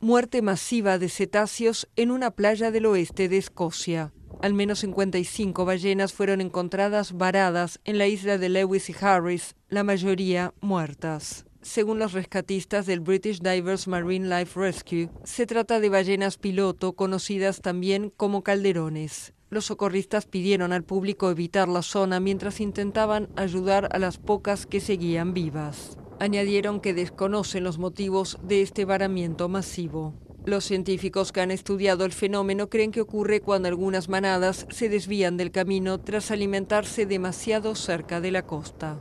Muerte masiva de cetáceos en una playa del oeste de Escocia. Al menos 55 ballenas fueron encontradas varadas en la isla de Lewis y Harris, la mayoría muertas. Según los rescatistas del British Divers Marine Life Rescue, se trata de ballenas piloto, conocidas también como calderones. Los socorristas pidieron al público evitar la zona mientras intentaban ayudar a las pocas que seguían vivas. Añadieron que desconocen los motivos de este varamiento masivo. Los científicos que han estudiado el fenómeno creen que ocurre cuando algunas manadas se desvían del camino tras alimentarse demasiado cerca de la costa.